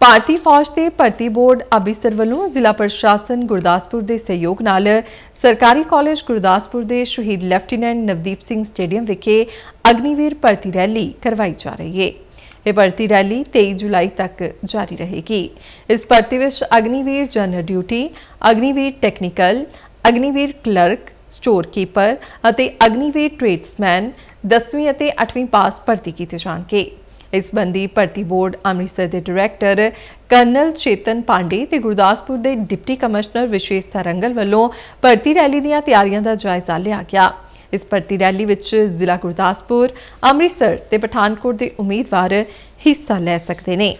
ਭਾਰਤੀ ਫੌਜ ਤੇ ਭਰਤੀ ਬੋਰਡ ਅਬਿਸਰ ਵੱਲੋਂ ਜ਼ਿਲ੍ਹਾ ਪ੍ਰਸ਼ਾਸਨ ਗੁਰਦਾਸਪੁਰ ਦੇ ਸਹਿਯੋਗ ਨਾਲ ਸਰਕਾਰੀ ਕਾਲਜ ਗੁਰਦਾਸਪੁਰ ਦੇ ਸ਼ਹੀਦ ਲੈਫਟੀਨੈਂਟ ਨਵਦੀਪ ਸਿੰਘ ਸਟੇਡੀਅਮ ਵਿਖੇ ਅਗਨੀਵੀਰ ਭਰਤੀ ਰੈਲੀ ਕਰਵਾਈ ਜਾ ਰਹੀ ਹੈ ਇਹ ਭਰਤੀ ਰੈਲੀ 23 ਜੁਲਾਈ ਤੱਕ ਜਾਰੀ ਰਹੇਗੀ ਇਸ ਭਰਤੀ ਵਿੱਚ Agniveer general duty Agniveer technical Agniveer clerk store keeper ਅਤੇ ਅਗਨੀਵੀਰ ਟ੍ਰੇਡਸਮੈਨ 10ਵੀਂ ਅਤੇ 8ਵੀਂ ਪਾਸ ਭਰਤੀ ਕੀਤੇ ਜਾਣਗੇ ਇਸ ਬੰਦੀ ਭਰਤੀ ਬੋਰਡ ਅੰਮ੍ਰਿਤਸਰ ਦੇ ਡਾਇਰੈਕਟਰ ਕਰਨਲ ਚੇਤਨ ਪਾਂਡੇ ਤੇ ਗੁਰਦਾਸਪੁਰ ਦੇ ਡਿਪਟੀ ਕਮਿਸ਼ਨਰ ਵਿਸ਼ੇਸ਼ ਸਰੰਗਲ ਵੱਲੋਂ ਭਰਤੀ ਰੈਲੀ ਦੀਆਂ ਤਿਆਰੀਆਂ ਦਾ ਜਾਇਜ਼ਾ ਲਿਆ ਗਿਆ ਇਸ ਭਰਤੀ ਰੈਲੀ ਵਿੱਚ ਜ਼ਿਲ੍ਹਾ ਗੁਰਦਾਸਪੁਰ ਅੰਮ੍ਰਿਤਸਰ ਤੇ ਪਠਾਨਕੋਟ ਦੇ ਉਮੀਦਵਾਰ ਹਿੱਸਾ ਲੈ ਸਕਦੇ ਨੇ